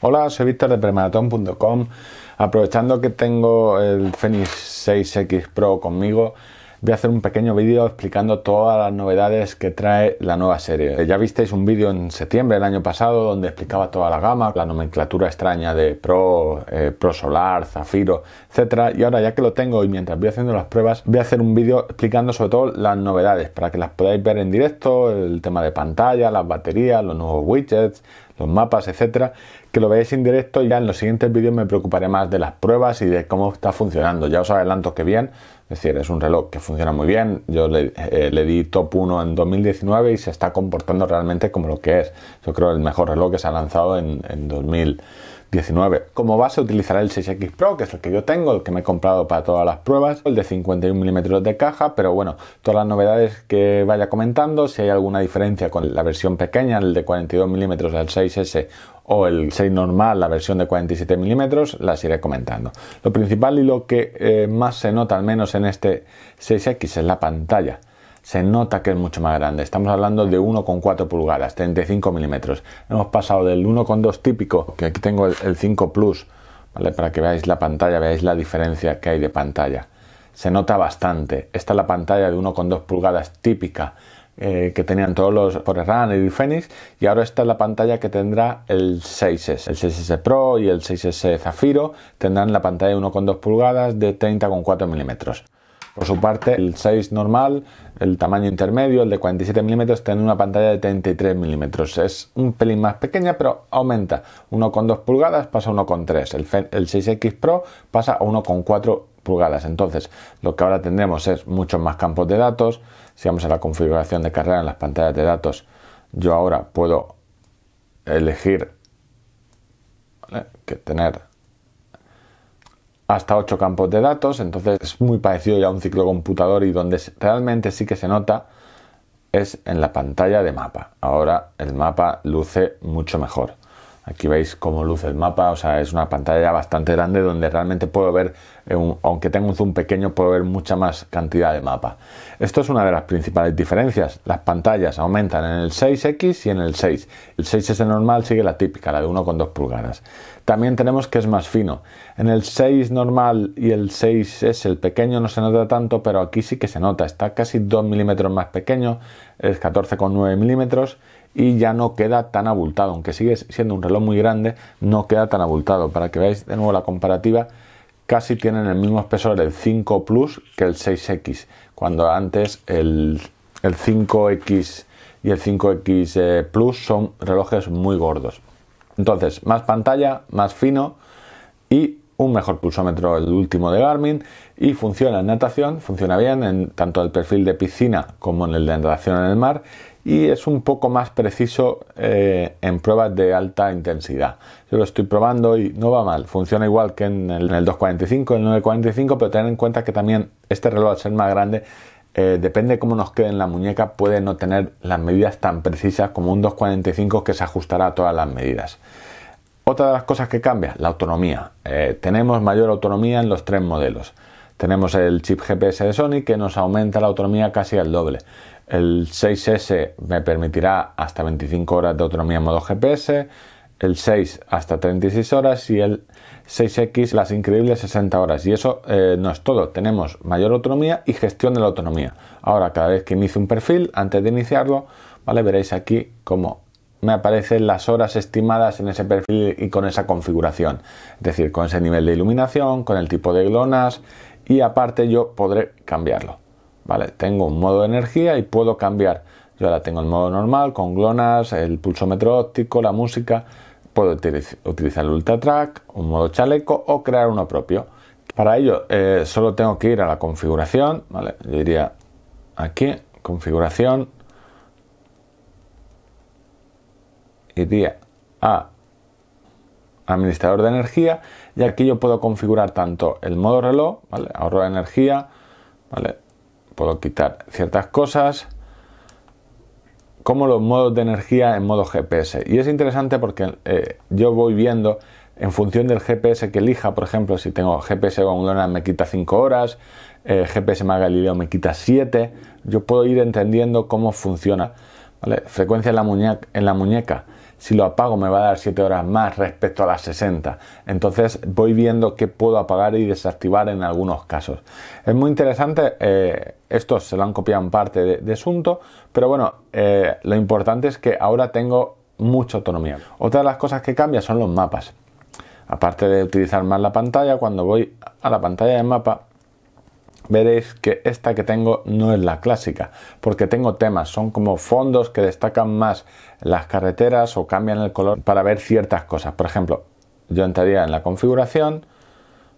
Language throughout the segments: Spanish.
Hola, soy Víctor de premaratón.com. Aprovechando que tengo el Fenix 6X Pro conmigo, voy a hacer un pequeño vídeo explicando todas las novedades que trae la nueva serie. Ya visteis un vídeo en septiembre del año pasado donde explicaba toda la gama, la nomenclatura extraña de Pro, eh, Pro Solar, Zafiro, etcétera. Y ahora ya que lo tengo y mientras voy haciendo las pruebas, voy a hacer un vídeo explicando sobre todo las novedades para que las podáis ver en directo, el tema de pantalla, las baterías, los nuevos widgets, los mapas, etcétera, que lo veáis en directo y ya en los siguientes vídeos me preocuparé más de las pruebas y de cómo está funcionando. Ya os adelanto que bien, es decir, es un reloj que funciona muy bien. Yo le, eh, di top 1 en 2019 y se está comportando realmente como lo que es. Yo creo el mejor reloj que se ha lanzado en, en 2000 19. Como base utilizaré el 6X Pro, que es el que yo tengo, el que me he comprado para todas las pruebas, el de 51 mm de caja, pero bueno, todas las novedades que vaya comentando, si hay alguna diferencia con la versión pequeña, el de 42 mm al 6S o el 6 normal, la versión de 47 milímetros, las iré comentando. Lo principal y lo que eh, más se nota, al menos en este 6X, es la pantalla se nota que es mucho más grande. Estamos hablando de 1,4 pulgadas, 35 milímetros. Hemos pasado del 1,2 típico, que aquí tengo el, 5 Plus, ¿vale? para que veáis la pantalla, veáis la diferencia que hay de pantalla. Se nota bastante. Esta es la pantalla de 1,2 pulgadas típica eh, que tenían todos los Forerunner y D-Phoenix. y ahora esta es la pantalla que tendrá el 6S. El 6S Pro y el 6S Zafiro tendrán la pantalla de 1,2 pulgadas de 30,4 milímetros. Por su parte, el 6 normal, el tamaño intermedio, el de 47 milímetros, tiene una pantalla de 33 milímetros. Es un pelín más pequeña, pero aumenta. 1,2 pulgadas pasa a 1,3. El, el 6X Pro pasa a 1,4 pulgadas. Entonces, lo que ahora tendremos es muchos más campos de datos. Si vamos a la configuración de carrera en las pantallas de datos, yo ahora puedo elegir que tener hasta ocho campos de datos, entonces es muy parecido ya a un ciclo computador y donde realmente sí que se nota es en la pantalla de mapa. Ahora el mapa luce mucho mejor. Aquí veis cómo luce el mapa, o sea, es una pantalla bastante grande donde realmente puedo ver, eh, aunque tengo un zoom pequeño, puedo ver mucha más cantidad de mapa. Esto es una de las principales diferencias. Las pantallas aumentan en el 6X y en el 6. El 6S normal sigue la típica, la de 1,2 pulgadas. También tenemos que es más fino. En el 6 normal y el 6S, el pequeño, no se nota tanto, pero aquí sí que se nota. Está casi 2 milímetros más pequeño, es 14,9 milímetros y ya no queda tan abultado, aunque sigue siendo un reloj muy grande, no queda tan abultado. Para que veáis de nuevo la comparativa, casi tienen el mismo espesor el 5 Plus que el 6X, cuando antes el, el 5X y el 5X eh, Plus son relojes muy gordos. Entonces, más pantalla, más fino y un mejor pulsómetro, el último de Garmin, y funciona en natación, funciona bien en tanto el perfil de piscina como en el de natación en el mar, y es un poco más preciso eh, en pruebas de alta intensidad. Yo lo estoy probando y no va mal, funciona igual que en el, en el 245, 945, pero ten en cuenta que también este reloj al ser más grande eh, depende cómo nos quede en la muñeca, puede no tener las medidas tan precisas como un 245 que se ajustará a todas las medidas. Otra de las cosas que cambia, la autonomía. Eh, tenemos mayor autonomía en los tres modelos. Tenemos el chip GPS de Sony que nos aumenta la autonomía casi al doble. El 6S me permitirá hasta 25 horas de autonomía en modo GPS, el 6 hasta 36 horas y el 6X las increíbles 60 horas. Y eso eh, no es todo, tenemos mayor autonomía y gestión de la autonomía. Ahora, cada vez que inicio un perfil, antes de iniciarlo, ¿vale? veréis aquí cómo me aparecen las horas estimadas en ese perfil y con esa configuración. Es decir, con ese nivel de iluminación, con el tipo de glonas y aparte yo podré cambiarlo tengo un modo de energía y puedo cambiar. Yo la tengo el modo normal con glonas, el pulsómetro óptico, la música. Puedo utilizar el ultratrack, un modo chaleco o crear uno propio. Para ello eh, solo tengo que ir a la configuración, Yo diría aquí, configuración, iría a administrador de energía y aquí yo puedo configurar tanto el modo reloj, ¿vale? ahorro de energía, puedo quitar ciertas cosas como los modos de energía en modo GPS. Y es interesante porque eh, yo voy viendo en función del GPS que elija, por ejemplo, si tengo GPS Gondola me quita 5 horas, eh, GPS más Galileo me quita 7, yo puedo ir entendiendo cómo funciona. Frecuencia en la muñeca si lo apago me va a dar 7 horas más respecto a las 60. Entonces voy viendo qué puedo apagar y desactivar en algunos casos. Es muy interesante, eh, estos se lo han copiado en parte de, Asunto. pero bueno, eh, lo importante es que ahora tengo mucha autonomía. Otra de las cosas que cambia son los mapas. Aparte de utilizar más la pantalla, cuando voy a la pantalla de mapa, veréis que esta que tengo no es la clásica, porque tengo temas, son como fondos que destacan más las carreteras o cambian el color para ver ciertas cosas. Por ejemplo, yo entraría en la configuración,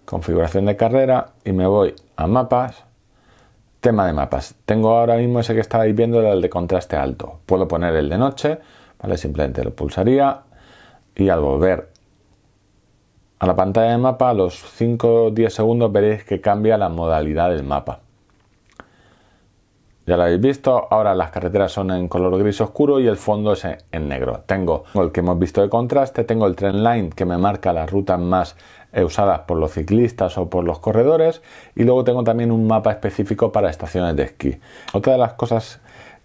configuración de carrera y me voy a mapas, tema de mapas. Tengo ahora mismo ese que estáis viendo, el de contraste alto. Puedo poner el de noche, ¿vale? Simplemente lo pulsaría y al volver a la pantalla de mapa, a los 5 10 segundos veréis que cambia la modalidad del mapa. Ya lo habéis visto, ahora las carreteras son en color gris oscuro y el fondo es en negro. Tengo el que hemos visto de contraste, tengo el tren line que me marca las rutas más eh, usadas por los ciclistas o por los corredores y luego tengo también un mapa específico para estaciones de esquí. Otra de las cosas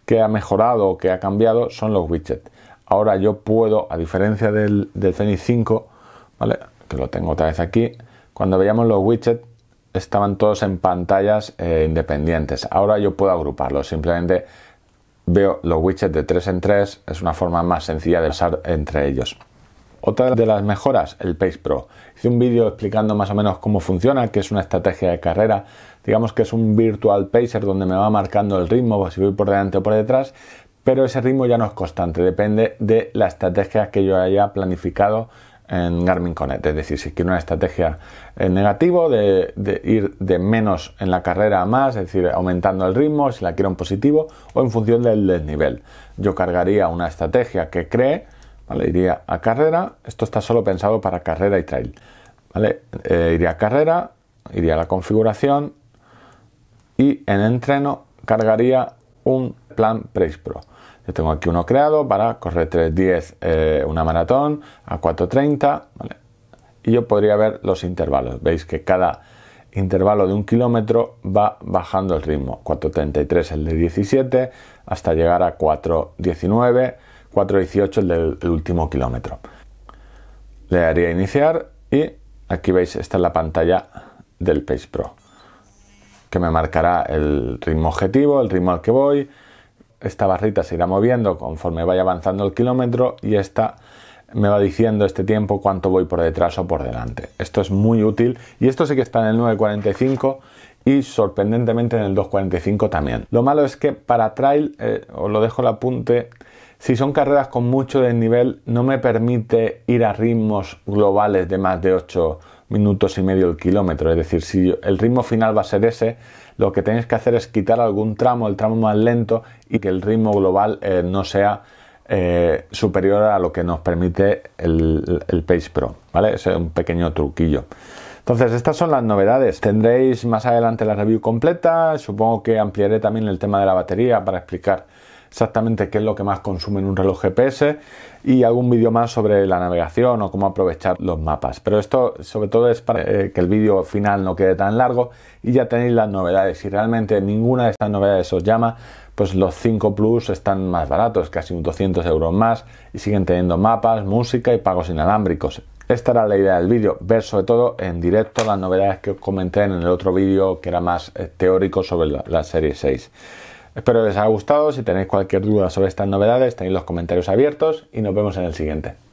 que ha mejorado o que ha cambiado son los widgets. Ahora yo puedo, a diferencia del, del 5, ¿vale? lo tengo otra vez aquí, cuando veíamos los widgets estaban todos en pantallas eh, independientes. Ahora yo puedo agruparlos, simplemente veo los widgets de 3 en 3, es una forma más sencilla de usar entre ellos. Otra de las mejoras, el Pace Pro. Hice un vídeo explicando más o menos cómo funciona, que es una estrategia de carrera. Digamos que es un virtual pacer donde me va marcando el ritmo, si voy por delante o por detrás, pero ese ritmo ya no es constante, depende de la estrategia que yo haya planificado en Garmin Connect. Es decir, si quiero una estrategia eh, negativa, de, ir de menos en la carrera a más, es decir, aumentando el ritmo, si la quiero en positivo o en función del desnivel. Yo cargaría una estrategia que cree, iría a carrera, esto está solo pensado para carrera y trail. Eh, iría a carrera, iría a la configuración y en entreno cargaría un plan Praise Pro. Yo tengo aquí uno creado para correr 3.10 eh, una maratón a 4.30, Y yo podría ver los intervalos. Veis que cada intervalo de un kilómetro va bajando el ritmo. 4.33 el de 17 hasta llegar a 4.19, 4.18 el del último kilómetro. Le daría iniciar y aquí veis, esta es la pantalla del Pace Pro que me marcará el ritmo objetivo, el ritmo al que voy, esta barrita se irá moviendo conforme vaya avanzando el kilómetro y esta me va diciendo este tiempo cuánto voy por detrás o por delante. Esto es muy útil y esto sí que está en el 945 y sorprendentemente en el 245 también. Lo malo es que para trail, eh, os lo dejo el apunte, si son carreras con mucho desnivel no me permite ir a ritmos globales de más de 8 minutos y medio el kilómetro, es decir, si el ritmo final va a ser ese, lo que tenéis que hacer es quitar algún tramo, el tramo más lento y que el ritmo global eh, no sea eh, superior a lo que nos permite el, el Pro, ¿vale? es un pequeño truquillo. Entonces, estas son las novedades. Tendréis más adelante la review completa. Supongo que ampliaré también el tema de la batería para explicar exactamente qué es lo que más consume en un reloj GPS y algún vídeo más sobre la navegación o cómo aprovechar los mapas. Pero esto sobre todo es para eh, que el vídeo final no quede tan largo y ya tenéis las novedades. Si realmente ninguna de estas novedades os llama, pues los 5 Plus están más baratos, casi un 200 euros más y siguen teniendo mapas, música y pagos inalámbricos. Esta era la idea del vídeo, ver sobre todo en directo las novedades que os comenté en el otro vídeo que era más eh, teórico sobre la serie 6. Espero les haya gustado. Si tenéis cualquier duda sobre estas novedades, tenéis los comentarios abiertos y nos vemos en el siguiente.